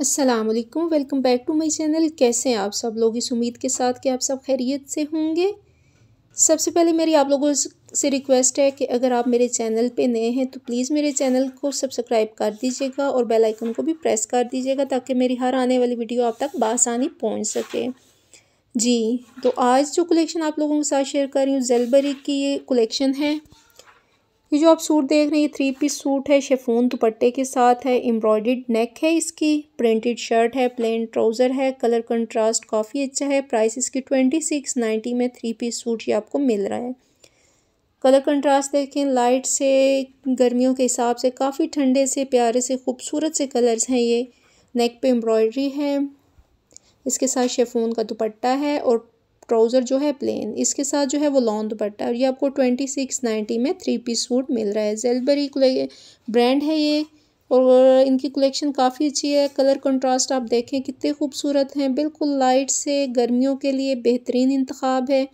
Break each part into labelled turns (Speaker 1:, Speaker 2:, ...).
Speaker 1: अस्सलाम वालेकुम welcome back to my channel कैसे हैं आप सब लोग इस उम्मीद के साथ कि आप सब खैरियत से होंगे सबसे पहले मेरी आप लोगों से रिक्वेस्ट है कि अगर आप मेरे चैनल पे नए हैं तो प्लीज़ मेरे चैनल को सब्सक्राइब कर दीजिएगा और बेल आइकन को भी प्रेस कर दीजिएगा ताकि मेरी हर आने वाली वीडियो आप तक बासानी पहुँच सके जी तो आज जो कलेक्शन आप लोगों के साथ शेयर कर रही हूँ जेलबरी की ये कलेक्शन है ये जो आप सूट देख रहे हैं ये थ्री पीस सूट है शेफोन दुपट्टे के साथ है एम्ब्रॉयड नेक है इसकी प्रिंटेड शर्ट है प्लेन ट्राउज़र है कलर कंट्रास्ट काफ़ी अच्छा है प्राइस इसकी ट्वेंटी सिक्स नाइन्टी में थ्री पीस सूट ये आपको मिल रहा है कलर कंट्रास्ट देखें लाइट से गर्मियों के हिसाब से काफ़ी ठंडे से प्यारे से खूबसूरत से कलर्स हैं ये नेक पे एम्ब्रॉयडरी है इसके साथ शेफोन का दुपट्टा है और ट्राउज़र जो है प्लेन इसके साथ जो है वो लॉन्ग दुपट्टा और ये आपको ट्वेंटी सिक्स नाइन्टी में थ्री पीस सूट मिल रहा है जेलबरी ब्रांड है ये और इनकी कलेक्शन काफ़ी अच्छी है कलर कंट्रास्ट आप देखें कितने खूबसूरत हैं बिल्कुल लाइट से गर्मियों के लिए बेहतरीन इंतखब है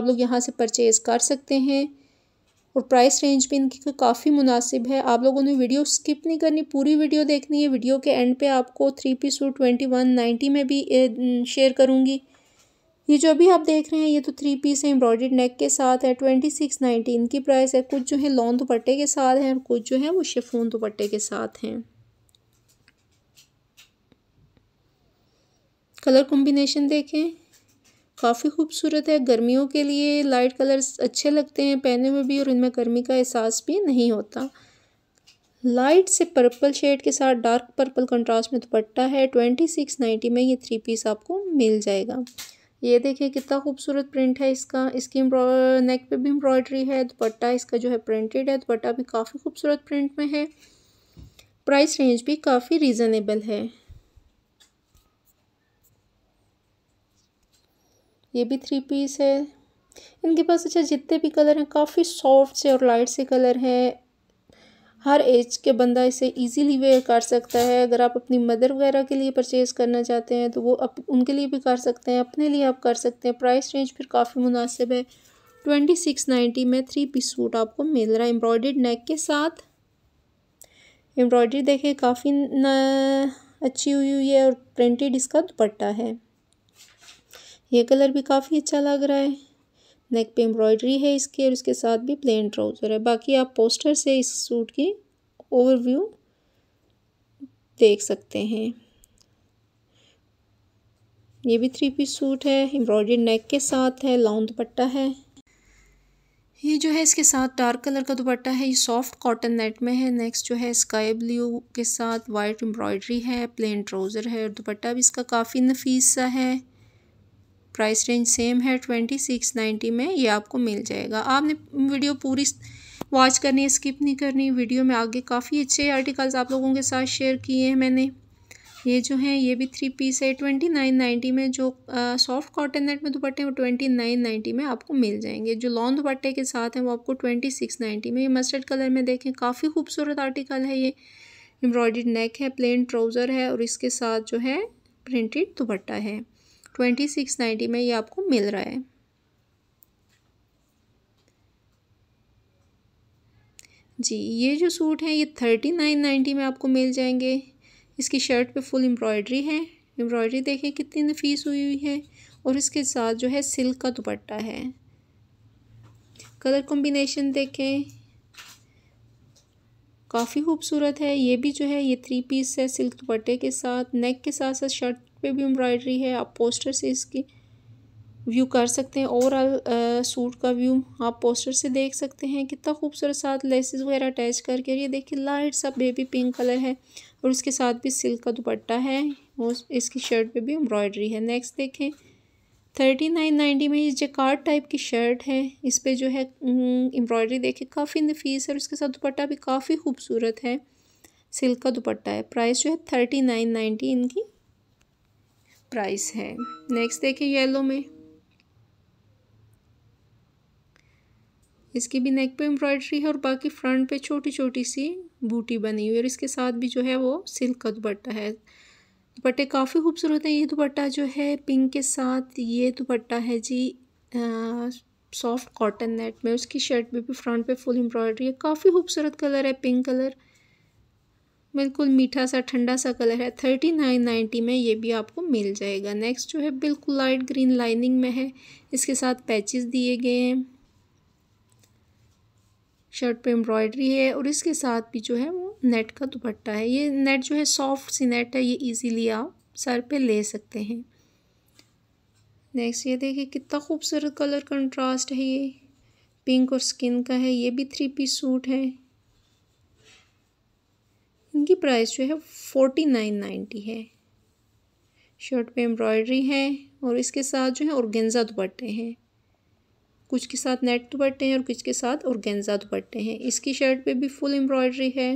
Speaker 1: आप लोग यहाँ से परचेज़ कर सकते हैं और प्राइस रेंज भी इनकी काफ़ी मुनासिब है आप लोगों ने वीडियो स्किप नहीं करनी पूरी वीडियो देखनी है वीडियो के एंड पे आपको three P suit twenty one ninety में भी शेयर करूँगी ये जो भी आप देख रहे हैं ये तो थ्री पीस है एम्ब्रॉयड नेक के साथ है ट्वेंटी सिक्स नाइन्टी इनकी प्राइस है कुछ जो है लॉन्ग दुपट्टे के साथ हैं और कुछ जो है वो शेफून दुपट्टे के साथ हैं कलर कॉम्बिनेशन देखें काफ़ी खूबसूरत है गर्मियों के लिए लाइट कलर्स अच्छे लगते हैं पहने में भी और इनमें गर्मी का एहसास भी नहीं होता लाइट से पर्पल शेड के साथ डार्क पर्पल कंट्रास्ट में दुपट्टा है ट्वेंटी सिक्स नाइन्टी में ये थ्री पीस आपको मिल जाएगा ये देखिए कितना खूबसूरत प्रिंट है इसका इसकी नेक पे भी एम्ब्रॉयडरी है दुपट्टा इसका जो है प्रिंटेड है दुपट्टा भी काफ़ी खूबसूरत प्रिंट में है प्राइस रेंज भी काफ़ी रीज़नेबल है ये भी थ्री पीस है इनके पास अच्छा जितने भी कलर हैं काफ़ी सॉफ्ट से और लाइट से कलर हैं हर एज के बंदा इसे इजीली वेयर कर सकता है अगर आप अपनी मदर वगैरह के लिए परचेज़ करना चाहते हैं तो वो अप उनके लिए भी कर सकते हैं अपने लिए आप कर सकते हैं प्राइस रेंज फिर काफ़ी मुनासिब है ट्वेंटी सिक्स नाइन्टी में थ्री पीस सूट आपको मिल रहा है एम्ब्रॉयड नेक के साथ एम्ब्रॉयडरी देखिए काफ़ी अच्छी हुई हुई है और प्रिंटेड इसका दुपट्टा है ये कलर भी काफ़ी अच्छा लग रहा है नेक पे एम्ब्रॉयडरी है इसके और इसके साथ भी प्लेन ट्राउज़र है बाकी आप पोस्टर से इस सूट की ओवरव्यू देख सकते हैं ये भी थ्री पीस सूट है एम्ब्रॉयडरी नेक के साथ है लॉन्ग दुपट्टा है ये जो है इसके साथ डार्क कलर का दुपट्टा है ये सॉफ्ट कॉटन नेट में है नेक्स्ट जो है स्काई ब्लू के साथ वाइट एम्ब्रॉयडरी है प्लेन ट्राउज़र है और दुपट्टा भी इसका काफ़ी नफीस सा है प्राइस रेंज सेम है ट्वेंटी सिक्स नाइन्टी में ये आपको मिल जाएगा आपने वीडियो पूरी वॉच करनी है स्किप नहीं करनी वीडियो में आगे काफ़ी अच्छे आर्टिकल्स आप लोगों के साथ शेयर किए हैं मैंने ये जो है ये भी थ्री पीस है ट्वेंटी नाइन नाइन्टी में जो सॉफ्ट कॉटन नेट में दुपट्टे हैं वो ट्वेंटी नाइन नाइन्टी में आपको मिल जाएंगे जो लॉन्ग दुपट्टे के साथ हैं वो आपको ट्वेंटी सिक्स नाइन्टी में ये मस्टर्ड कलर में देखें काफ़ी खूबसूरत आर्टिकल है ये एम्ब्रॉयड नेक है प्लेन ट्राउज़र है और इसके साथ जो है प्रिंटेड दुपट्टा है ट्वेंटी सिक्स नाइन्टी में ये आपको मिल रहा है जी ये जो सूट है ये थर्टी नाइन नाइन्टी में आपको मिल जाएंगे इसकी शर्ट पे फुल एम्ब्रॉयडरी है एम्ब्रॉयडरी देखें कितनी नफीस हुई हुई है और इसके साथ जो है सिल्क का दुपट्टा है कलर कॉम्बिनेशन देखें काफ़ी खूबसूरत है ये भी जो है ये थ्री पीस है सिल्क दुपट्टे के साथ नेक के साथ साथ शर्ट पे भी एम्ब्रॉयडरी है आप पोस्टर से इसकी व्यू कर सकते हैं ओवरऑल सूट का व्यू आप पोस्टर से देख सकते हैं कितना खूबसूरत साथ लेसेस वगैरह अटैच करके और ये देखिए लाइट सा बेबी पिंक कलर है और उसके साथ भी सिल्क का दुपट्टा है और इसकी शर्ट पे भी एम्ब्रॉयडरी है नेक्स्ट देखें थर्टी नाइन नाइन्टी में ये जकार्ड टाइप की शर्ट है इस पर जो है हम्म, एम्ब्रॉयडरी देखें काफ़ी नफीस है और उसके साथ दुपट्टा भी काफ़ी खूबसूरत है सिल्क का दुपट्टा है प्राइस जो है थर्टी नाइन नाइन्टी इनकी प्राइस है नेक्स्ट देखिए येलो में इसकी भी नेक पे एम्ब्रॉयडरी है और बाकी फ्रंट पे छोटी छोटी सी बूटी बनी हुई है और इसके साथ भी जो है वो सिल्क का दुपट्टा है दुपट्टे काफ़ी खूबसूरत हैं ये दुपट्टा जो है पिंक के साथ ये दुपट्टा है जी सॉफ्ट कॉटन नेट में उसकी शर्ट में भी फ्रंट पे फुल एम्ब्रॉयडरी है काफ़ी खूबसूरत कलर है पिंक कलर बिल्कुल मीठा सा ठंडा सा कलर है थर्टी नाइन नाइन्टी में ये भी आपको मिल जाएगा नेक्स्ट जो है बिल्कुल लाइट ग्रीन लाइनिंग में है इसके साथ पैचेस दिए गए हैं शर्ट पे एम्ब्रॉयडरी है और इसके साथ भी जो है वो नेट का दुपट्टा है ये नेट जो है सॉफ्ट सी नेट है ये ईजीली आप सर पर ले सकते हैं नेक्स्ट ये देखिए कितना खूबसूरत कलर कंट्रास्ट है ये पिंक और स्किन का है ये भी थ्री पीस सूट है इनकी प्राइस जो है फोर्टी नाइन नाइन्टी है शर्ट पे एम्ब्रॉयडरी है और इसके साथ जो है औरगेंजा दुपट्टे हैं कुछ के साथ नेट दुपट्टे हैं और कुछ के साथ औरगेंजा दुपट्टे हैं इसकी शर्ट पे भी फुल एम्ब्रॉयडरी है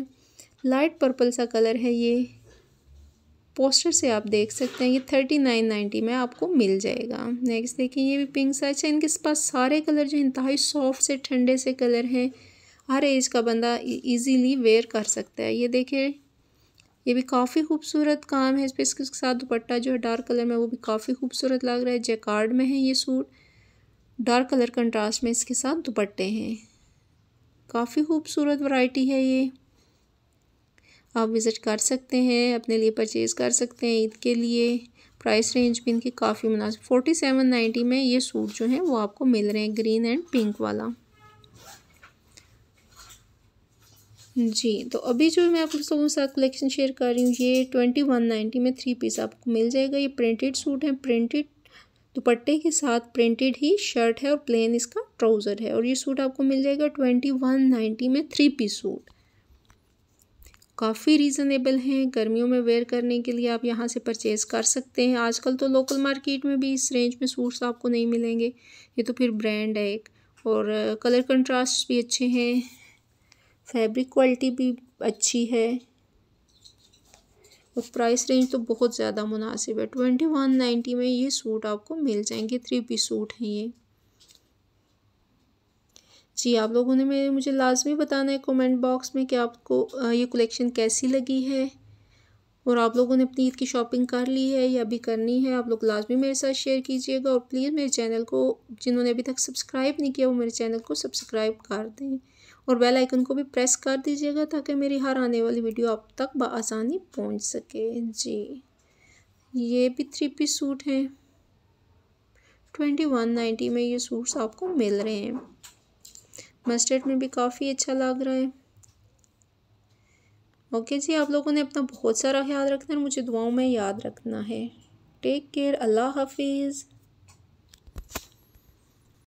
Speaker 1: लाइट पर्पल सा कलर है ये पोस्टर से आप देख सकते हैं ये थर्टी नाइन नाइन्टी में आपको मिल जाएगा नेक्स्ट देखिए ये भी पिंक साइज है इनके पास सारे कलर जो इंतहाई सॉफ्ट से ठंडे से कलर हैं हर एज का बंदा इजीली वेयर कर सकता है ये देखिए ये भी काफ़ी खूबसूरत काम है इस पर इसके साथ दुपट्टा जो है डार्क कलर में वो भी काफ़ी खूबसूरत लग रहा है जैकार्ड में है ये सूट डार्क कलर कंट्रास्ट में इसके साथ दुपट्टे हैं काफ़ी खूबसूरत वैरायटी है ये आप विज़िट कर सकते हैं अपने लिए परचेज़ कर सकते हैं ईद के लिए प्राइस रेंज भी इनकी काफ़ी मुनासिब फोर्टी सेवन नाइन्टी में ये सूट जो है वो आपको मिल रहे हैं ग्रीन एंड पिंक वाला जी तो अभी जो मैं आप लोगों के साथ कलेक्शन शेयर कर रही हूँ ये ट्वेंटी वन नाइन्टी में थ्री पीस आपको मिल जाएगा ये प्रिंटेड सूट है प्रिंटेड दुपट्टे के साथ प्रिंटेड ही शर्ट है और प्लेन इसका ट्राउज़र है और ये सूट आपको मिल जाएगा ट्वेंटी वन नाइन्टी में थ्री पीस सूट काफ़ी रीज़नेबल हैं गर्मियों में वेयर करने के लिए आप यहाँ से परचेज़ कर सकते हैं आजकल तो लोकल मार्केट में भी इस रेंज में सूट्स आपको नहीं मिलेंगे ये तो फिर ब्रांड है एक और कलर कंट्रास्ट भी अच्छे हैं फैब्रिक क्वालिटी भी अच्छी है और प्राइस रेंज तो बहुत ज़्यादा मुनासिब है ट्वेंटी वन नाइन्टी में ये सूट आपको मिल जाएंगे थ्री पी सूट हैं ये जी आप लोगों ने मेरे मुझे लाजमी बताना है कमेंट बॉक्स में कि आपको ये कलेक्शन कैसी लगी है और आप लोगों ने अपनी ईद की शॉपिंग कर ली है या अभी करनी है आप लोग लाजमी मेरे साथ शेयर कीजिएगा और प्लीज़ मेरे चैनल को जिन्होंने अभी तक सब्सक्राइब नहीं किया वो मेरे चैनल को सब्सक्राइब कर दें और बेल आइकन को भी प्रेस कर दीजिएगा ताकि मेरी हर आने वाली वीडियो आप तक बसानी पहुंच सके जी ये भी थ्री पीस सूट हैं ट्वेंटी वन नाइन्टी में ये सूट्स आपको मिल रहे हैं मस्टर्ड में भी काफ़ी अच्छा लग रहा है ओके जी आप लोगों ने अपना बहुत सारा ख्याल रखना है मुझे दुआओं में याद रखना है टेक केयर अल्लाह हाफिज़